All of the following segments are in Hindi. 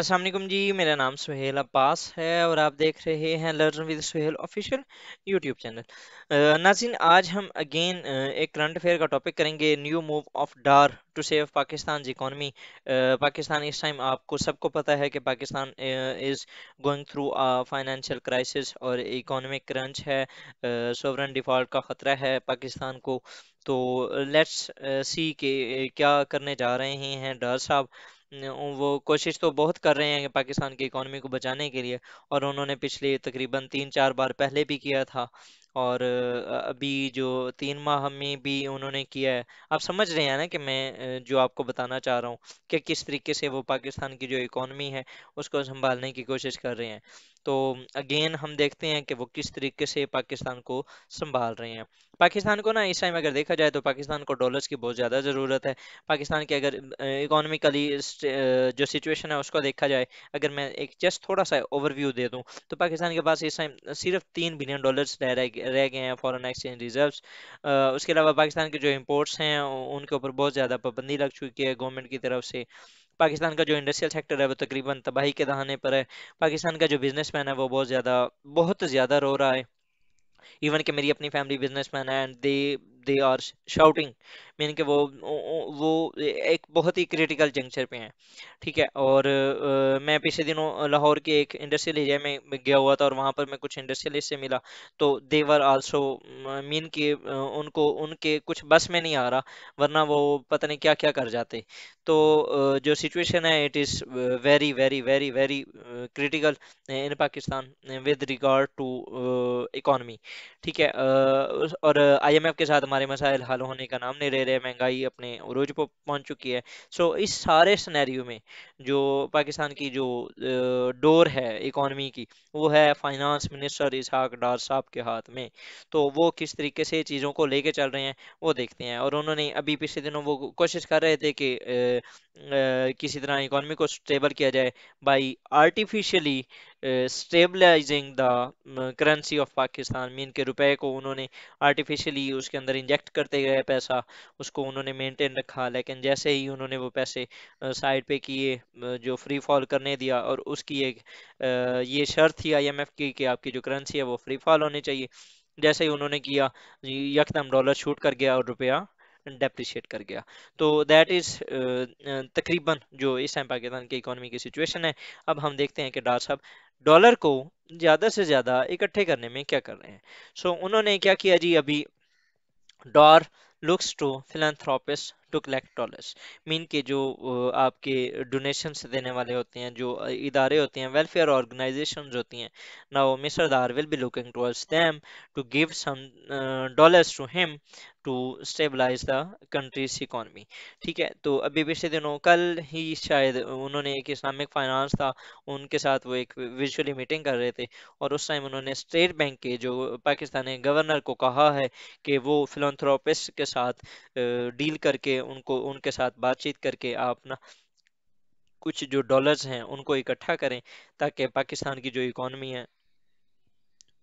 असलम जी मेरा नाम सुहेल अब्बास है और आप देख रहे हैं learn with Suhel official YouTube channel नाजिन आज हम अगेन एक करंट अफेयर का टॉपिक करेंगे new move of Dar to save Pakistan economy Pakistan इस टाइम आपको सबको पता है कि Pakistan is going through financial crisis और इकोनॉमिक क्रंच है सोवरन डिफ़ॉल्ट का ख़तरा है पाकिस्तान को तो लेट्स सी के क्या करने जा रहे हैं डार साहब वो कोशिश तो बहुत कर रहे हैं पाकिस्तान की इकानमी को बचाने के लिए और उन्होंने पिछले तकरीबन तीन चार बार पहले भी किया था और अभी जो तीन माह में भी उन्होंने किया है आप समझ रहे हैं ना कि मैं जो आपको बताना चाह रहा हूँ कि किस तरीके से वो पाकिस्तान की जो इकॉनमी है उसको संभालने की कोशिश कर रहे हैं तो अगेन हम देखते हैं कि वो किस तरीके से पाकिस्तान को संभाल रहे हैं पाकिस्तान को ना इस टाइम अगर देखा जाए तो पाकिस्तान को डॉलर्स की बहुत ज़्यादा ज़रूरत है पाकिस्तान की अगर इकोनॉमिकली जो सिचुएशन है उसको देखा जाए अगर मैं एक जस्ट थोड़ा सा ओवरव्यू दे दूँ तो पाकिस्तान के पास इस टाइम सिर्फ तीन बिलियन डॉलर्स रह रह गए हैं फॉरन एक्सचेंज रिजर्व उसके अलावा पाकिस्तान के जो इम्पोर्ट्स हैं उनके ऊपर बहुत ज़्यादा पाबंदी लग चुकी है गवर्नमेंट की तरफ से पाकिस्तान का जो इंडस्ट्रियल सेक्टर है वो तकरीबन तबाही के दहाने पर है पाकिस्तान का जो बिजनेसमैन है वो बहुत ज़्यादा बहुत ज़्यादा रो रहा है इवन कि मेरी अपनी फैमिली बिजनेसमैन है and they they are shouting mean के वो वो एक बहुत ही क्रिटिकल जंक्चर पे हैं ठीक है और मैं पिछले दिनों लाहौर के एक इंडस्ट्रियल एरिया में गया हुआ था और वहाँ पर मैं कुछ इंडस्ट्रियलिस्ट से मिला तो देवर आल्सो मीन कि उनको उनके कुछ बस में नहीं आ रहा वरना वो पता नहीं क्या क्या कर जाते तो जो सिचुएशन है it is very very very very critical in Pakistan with regard to economy ठीक है और आईएमएफ के साथ हमारे मसाइल हल होने का नाम नहीं ले रहे हैं महंगाई अपने उरूज पर पहुंच चुकी है सो इस सारे सिनेरियो में जो पाकिस्तान की जो डोर है इकोनॉमी की वो है फाइनेंस मिनिस्टर इसहाक डार साहब के हाथ में तो वो किस तरीके से चीज़ों को लेके चल रहे हैं वो देखते हैं और उन्होंने अभी पिछले दिनों वो कोशिश कर रहे थे कि किसी तरह इकोनॉमी को स्टेबल किया जाए by artificially stabilizing the currency of Pakistan mean के रुपए को उन्होंने आर्टिफिशियली उसके अंदर इंजेक्ट करते गए पैसा उसको उन्होंने मेंटेन रखा लेकिन जैसे ही उन्होंने वो पैसे साइड पे किए जो फ्री फॉल करने दिया और उसकी एक ये शर्त थी आईएमएफ की कि आपकी जो करेंसी है वो फ्री फॉल होनी चाहिए जैसे ही उन्होंने किया यकदम डॉलर शूट कर गया और रुपया डेप्रिशिएट कर गया तो दैट इज़ तकरीबन जो इस टाइम पाकिस्तान की इकोनॉमी की सिचुएशन है अब हम देखते हैं कि डार साहब डॉलर को ज़्यादा से ज़्यादा इकट्ठे करने में क्या कर रहे हैं सो so, उन्होंने क्या किया जी अभी Dar looks to philanthropist to collect dollars mean के जो आपके डोनेशंस देने वाले होते हैं जो इदारे होते हैं वेलफेयर ऑर्गेनाइजेशन होती हैं ना mister Dar will be looking towards them to give some dollars to him to stabilize the country's economy ठीक है तो अभी पिछले दिनों कल ही शायद उन्होंने एक इस्लामिक फाइनानस था उनके साथ वो एक विजुअली मीटिंग कर रहे थे और उस टाइम उन्होंने स्टेट बैंक के जो पाकिस्तानी गवर्नर को कहा है कि वो फिलोथ्रोपिस्ट के साथ डील करके उनको उनके साथ बातचीत करके आप ना कुछ जो डॉलर्स हैं उनको इकट्ठा करें ताकि पाकिस्तान की जो इकॉनमी है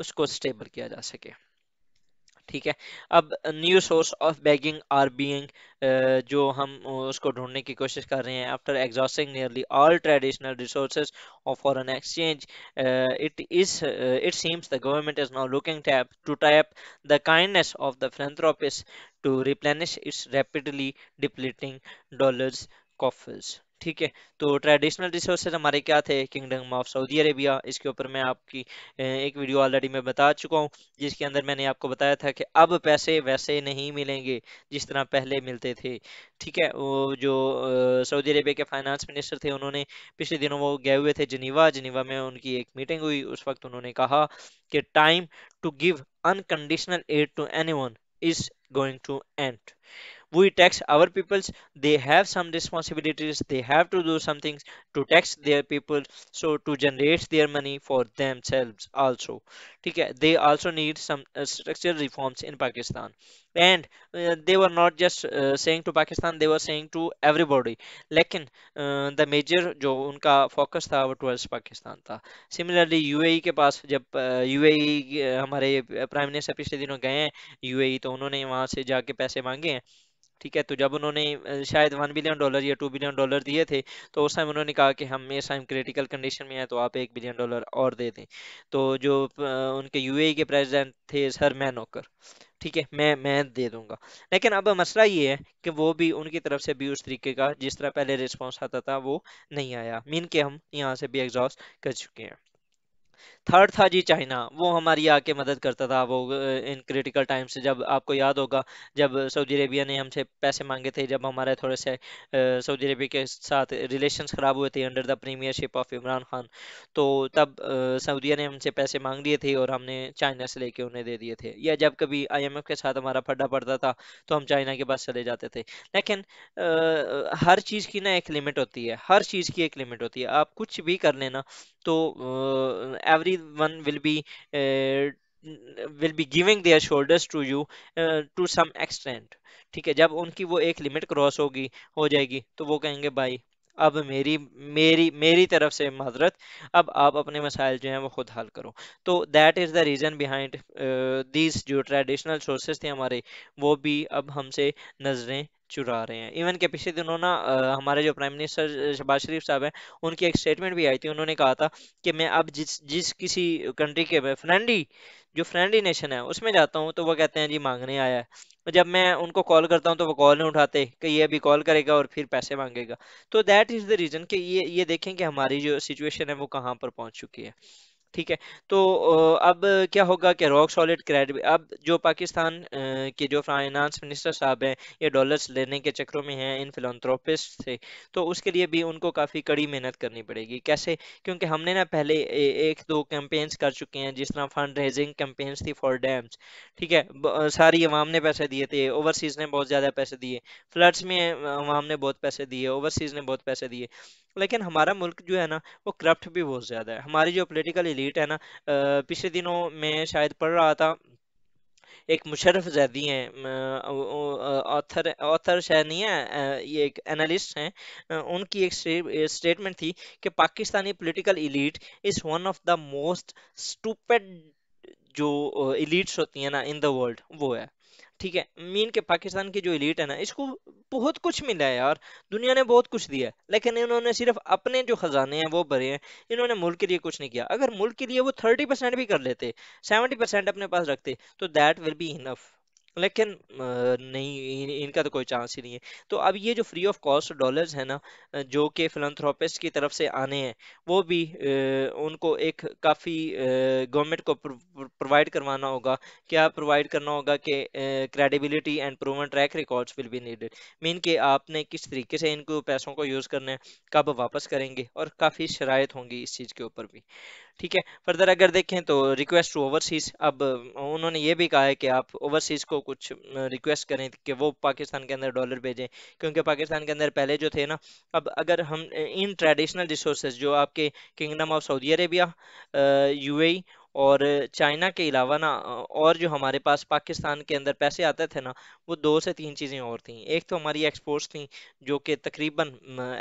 उसको स्टेबल किया जा सके ठीक है अब new source of begging are being जो हम उसको ढूंढने की कोशिश कर रहे हैं after exhausting nearly all traditional resource of foreign exchange it is it seems the government is now looking tap to tap the kindness of the philanthropists to replenish its rapidly depleting dollars coffers ठीक है तो ट्रेडिशनल रिसोर्सेज हमारे क्या थे किंगडम ऑफ सऊदी अरेबिया इसके ऊपर मैं आपकी एक वीडियो ऑलरेडी मैं बता चुका हूँ जिसके अंदर मैंने आपको बताया था कि अब पैसे वैसे नहीं मिलेंगे जिस तरह पहले मिलते थे ठीक है वो जो सऊदी अरेबिया के फाइनेंस मिनिस्टर थे उन्होंने पिछले दिनों वो गए हुए थे जनीवा जनीवा में उनकी एक मीटिंग हुई उस वक्त उन्होंने कहा कि time to give unconditional aid to any is going to end we tax our peoples they have some responsibilities they have to do some things to tax their people so to generate their money for themselves also they also need some uh, structural reforms in pakistan and uh, they were not just uh, saying to pakistan they were saying to everybody like uh, the major jo unka focus tha towards pakistan tha similarly uae ke paas jab uh, uae uh, hamare uh, prime minister पिछले दिनों गए हैं to तो उन्होंने वहां से जाके पैसे मांगे हैं ठीक है तो जब उन्होंने शायद वन बिलियन डॉलर या टू बिलियन डॉलर दिए थे तो उस टाइम उन्होंने कहा कि हम इस टाइम क्रिटिकल कंडीशन में है तो आप एक बिलियन डॉलर और दे दें तो जो उनके यू e के प्रेजिडेंट थे सर ओकर ठीक है मैं मैं दे दूंगा लेकिन अब मसला ये है कि वो भी उनकी तरफ से भी उस तरीके का जिस तरह पहले रिस्पॉन्स आता था वो नहीं आया मीन के हम यहाँ से भी एग्जॉस्ट कर चुके हैं थर्ड था जी चाइना वो हमारी आके मदद करता था वो इन क्रिटिकल टाइम से जब आपको याद होगा जब सऊदी अरेबिया ने हमसे पैसे मांगे थे जब हमारे थोड़े से सऊदी अरेबिया के साथ रिलेशंस ख़राब हुए थे under the premiership of Imran Khan तो तब सऊदिया ने हमसे पैसे मांग लिए थे और हमने चाइना से लेके उन्हें दे दिए थे या जब कभी आई के साथ हमारा फड्डा पड़ता था तो हम चाइना के पास चले जाते थे लेकिन आ, हर चीज़ की ना एक लिमिट होती है हर चीज़ की एक लिमिट होती है आप कुछ भी कर लेना तो every everyone will be uh, will be giving their shoulders to you uh, to some extent ठीक है जब उनकी वो एक लिमिट क्रॉस होगी हो जाएगी तो वो कहेंगे भाई अब मेरी मेरी मेरी तरफ से माजरत अब आप अपने मसाइल जो हैं वो खुद हल करो तो that is the reason behind these जो ट्रेडिशनल सोर्सेज थे हमारे वो भी अब हमसे नजरें चुरा रहे हैं इवन के पिछले दिनों ना हमारे जो प्राइम मिनिस्टर शहबाज शरीफ साहब हैं उनकी एक स्टेटमेंट भी आई थी उन्होंने कहा था कि मैं अब जिस जिस किसी कंट्री के फ्रेंडली जो फ्रेंडली नेशन है उसमें जाता हूँ तो वो कहते हैं जी मांगने आया है जब मैं उनको कॉल करता हूँ तो वो कॉल नहीं उठाते कि ये अभी कॉल करेगा और फिर पैसे मांगेगा तो दैट इज़ द रीज़न कि ये ये देखें कि हमारी जो सिचुएशन है वो कहाँ पर पहुँच चुकी है ठीक है तो अब क्या होगा कि रॉक सॉलिड क्रेडिट अब जो पाकिस्तान के जो फाइनेंस मिनिस्टर साहब हैं ये डॉलर्स लेने के चक्रों में हैं इन फिलोथ्रोपिस से तो उसके लिए भी उनको काफ़ी कड़ी मेहनत करनी पड़ेगी कैसे क्योंकि हमने ना पहले एक दो कैंपेन्स कर चुके हैं जिस तरह फंड रेजिंग कैंपेन्स थी फॉर डैम्स ठीक है सारी अवाम ने पैसे दिए थे ओवरसीज़ ने बहुत ज़्यादा पैसे दिए फ्लड्स में अवाम ने बहुत पैसे दिए ओवरसीज़ ने बहुत पैसे दिए लेकिन हमारा मुल्क जो है ना वो करप्ट भी बहुत ज़्यादा है हमारी जो पोलिटिकल इलीट है ना पिछले दिनों में शायद पढ़ रहा था एक मुशरफ जैदी हैं ऑथर ऑथर शायद नहीं है ये एक एनालिस्ट हैं उनकी एक स्टेटमेंट थी कि Pakistani political elite is one of the most stupid जो इलीट्स होती हैं ना इन द वर्ल्ड वो है ठीक है मीन के पाकिस्तान की जो इलीट है ना इसको बहुत कुछ मिला है यार दुनिया ने बहुत कुछ दिया है लेकिन इन्होंने सिर्फ अपने जो खजाने हैं वो भरे हैं इन्होंने मुल्क के लिए कुछ नहीं किया अगर मुल्क के लिए वो थर्टी परसेंट भी कर लेते सेवेंटी परसेंट अपने पास रखते तो दैट विल बी इनफ लेकिन नहीं इनका तो कोई चांस ही नहीं है तो अब ये जो फ्री ऑफ कॉस्ट डॉलर्स है ना जो कि फिलंथ्रोपिस्ट की तरफ से आने हैं वो भी उनको एक काफ़ी गवर्नमेंट को प्रोवाइड करवाना होगा क्या प्रोवाइड करना होगा कि credibility and proven track records will be needed mean के आपने किस तरीके से इनको पैसों को यूज़ करना है कब वापस करेंगे और काफ़ी शराय होंगी इस चीज़ के ऊपर भी ठीक है फर्दर अगर देखें तो रिक्वेस्ट टू ओवरसीज अब उन्होंने ये भी कहा है कि आप ओवरसीज को कुछ रिक्वेस्ट करें कि वो पाकिस्तान के अंदर डॉलर भेजें क्योंकि पाकिस्तान के अंदर पहले जो थे ना अब अगर हम इन ट्रेडिशनल रिसोर्सेज जो आपके kingdom of Saudi Arabia UAE और चाइना के अलावा ना और जो हमारे पास पाकिस्तान के अंदर पैसे आते थे ना वो दो से तीन चीज़ें और थी एक तो हमारी एक्सपोर्ट्स थी जो कि तकरीबन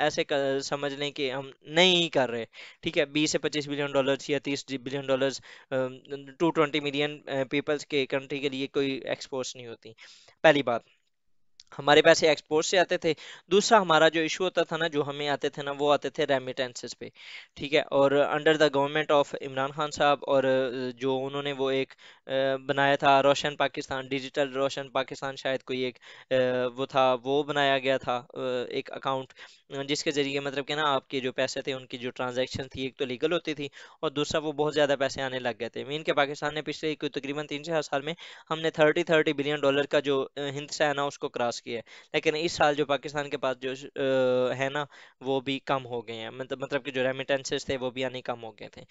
ऐसे समझ लें कि हम नहीं कर रहे ठीक है बीस से पच्चीस बिलियन डॉलर्स या तीस billion dollars to twenty million peoples के कंट्री के लिए कोई एक्सपोर्ट्स नहीं होती पहली बात हमारे पैसे एक्सपोर्ट से आते थे दूसरा हमारा जो इशू होता था ना जो हमें आते थे ना वो आते थे रेमिटेंसेस पे ठीक है और under the government of Imran Khan साहब और जो उन्होंने वो एक बनाया था रोशन पाकिस्तान डिजिटल रोशन पाकिस्तान शायद कोई एक वो था वो बनाया गया था एक अकाउंट जिसके ज़रिए मतलब कि ना आपके जो पैसे थे उनकी जो ट्रांजैक्शन थी एक तो लीगल होती थी और दूसरा वो बहुत ज़्यादा पैसे आने लग गए थे मीन के पाकिस्तान ने पिछले तकरीबन तीन चार साल में हमने थर्टी थर्टी बिलियन डॉलर का जो हिंदसा है ना उसको क्रॉस किया है लेकिन इस साल जो पाकिस्तान के पास जो है ना वो भी कम हो गए हैं मतलब मतलब कि जो रेमिटेंसेज थे वो भी आने कम हो गए थे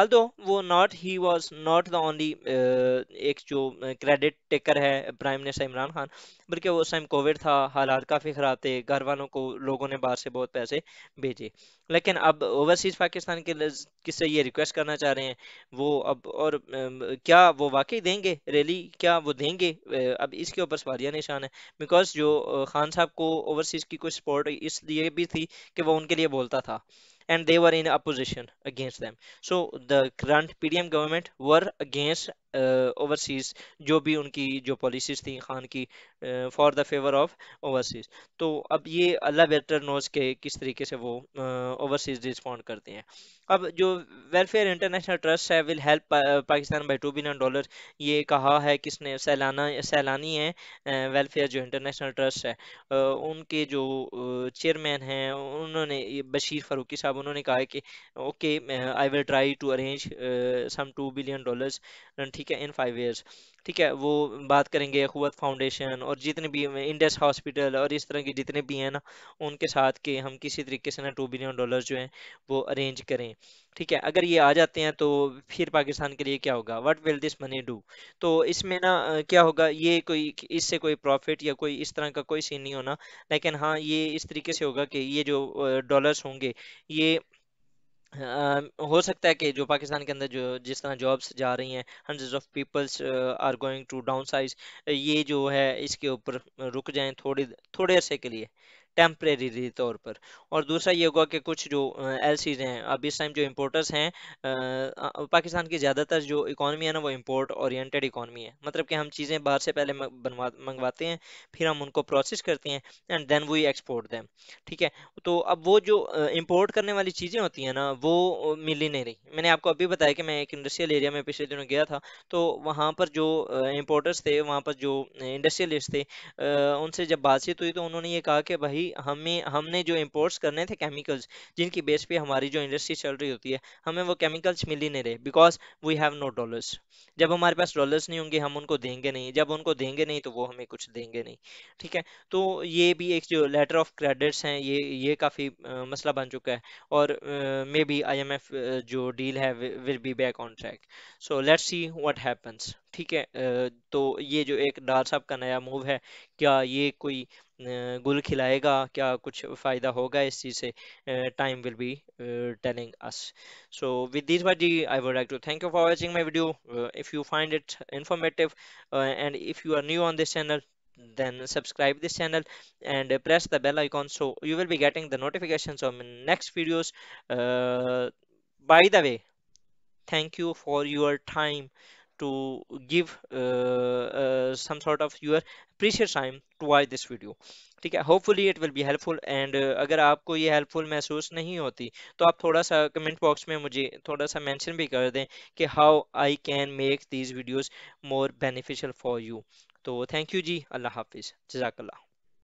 आल दो वो not he was not the only एक जो क्रेडिट टेकर है प्राइम मिनिस्टर इमरान खान बल्कि उस टाइम कोविड था हालात काफ़ी ख़राब थे घर वालों को लोगों ने बाहर से बहुत पैसे भेजे लेकिन अब ओवरसीज़ पाकिस्तान के किससे ये रिक्वेस्ट करना चाह रहे हैं वो अब और क्या वो वाकई देंगे रैली क्या वो देंगे अब इसके ऊपर सवालिया निशान है बिकॉज जो खान साहब को ओवरसीज़ की कोई सपोर्ट इसलिए भी थी कि वो उनके लिए बोलता था and they were in opposition against them. So the current PDM government were against overseas जो भी उनकी जो पॉलिसीज़ थी खान की for the favour of overseas तो अब ये अल्लाह बेटर नोज के किस तरीके से वो ओवरसीज़ रिस्पॉन्ड करते हैं अब जो वेलफेयर इंटरनेशनल ट्रस्ट है will help Pakistan by two billion dollar ये कहा है किसने सैलाना सैलानी है वेलफेयर जो इंटरनेशनल ट्रस्ट है उनके जो चेयरमैन हैं उन्होंने बशीर फरूकी साहब उन्होंने कहा है कि okay I will try to arrange some two billion dollars ठीक ठीक है इन फाइव ईयर्स ठीक है वो बात करेंगे कुत फाउंडेशन और जितने भी इंडस हॉस्पिटल और इस तरह के जितने भी हैं ना उनके साथ के हम किसी तरीके से ना टू बिलियन डॉलर जो हैं वो अरेंज करें ठीक है अगर ये आ जाते हैं तो फिर पाकिस्तान के लिए क्या होगा what will this money do तो इसमें ना क्या होगा ये कोई इससे कोई प्रॉफिट या कोई इस तरह का कोई सीन नहीं होना लेकिन हाँ ये इस तरीके से होगा कि ये जो डॉलर्स होंगे ये अ, हो सकता है कि जो पाकिस्तान के अंदर जो जिस तरह जॉब्स जा रही हैं hundred of peoples are going to downsize ये जो है इसके ऊपर रुक जाएं थोड़ी थोड़े अरसे के लिए टेम्परेरी तौर पर और दूसरा ये होगा कि कुछ जो एल सीज हैं अब इस टाइम जो इम्पोर्टर्स हैं पाकिस्तान की ज़्यादातर जो इकॉनमी है ना वो इम्पोर्ट औरटेड इकॉनमी है मतलब कि हम चीज़ें बाहर से पहले बनवा मंगवाते हैं फिर हम उनको प्रोसेस करते हैं and then we export them ठीक है तो अब वो जो इम्पोर्ट करने वाली चीज़ें होती हैं ना वो मिल ही नहीं रही मैंने आपको अभी बताया कि मैं एक इंडस्ट्रियल एरिया में पिछले दिनों गया था तो वहाँ पर जो इम्पोर्टर्स थे वहाँ पर जो इंडस्ट्रियलिस्ट थे उनसे जब बातचीत हुई तो उन्होंने ये कहा कि भाई कोई हमें हमने जो इम्पोर्ट्स करने थे केमिकल्स जिनकी बेस पे हमारी जो इंडस्ट्री चल रही होती है हमें वो केमिकल्स मिल ही नहीं रहे because we have no dollars जब हमारे पास डॉलर्स नहीं होंगे हम उनको देंगे नहीं जब उनको देंगे नहीं तो वो हमें कुछ देंगे नहीं ठीक है तो ये भी एक जो लेटर ऑफ क्रेडिट्स हैं ये ये काफ़ी मसला बन चुका है और मे बी आई जो डील है will be back on track so let's see what happens ठीक है तो ये जो एक डार साहब का नया मूव है क्या ये कोई गुल खिलाएगा क्या कुछ फ़ायदा होगा इस चीज़ से time will be telling us so with this भाजी I would like to thank you for watching my video if you find it informative and if you are new on this channel then subscribe this channel and press the bell icon so you will be getting the notifications of next videos uh, by the way thank you for your time to give uh, uh, some sort of your precious time to watch this video ठीक है hopefully it will be helpful and अगर आपको ये हेल्पफुल महसूस नहीं होती तो आप थोड़ा सा कमेंट बॉक्स में मुझे थोड़ा सा मैंशन भी कर दें कि how I can make these videos more beneficial for you तो थैंक यू जी अल्लाह हाफिज़ जजाकल्ला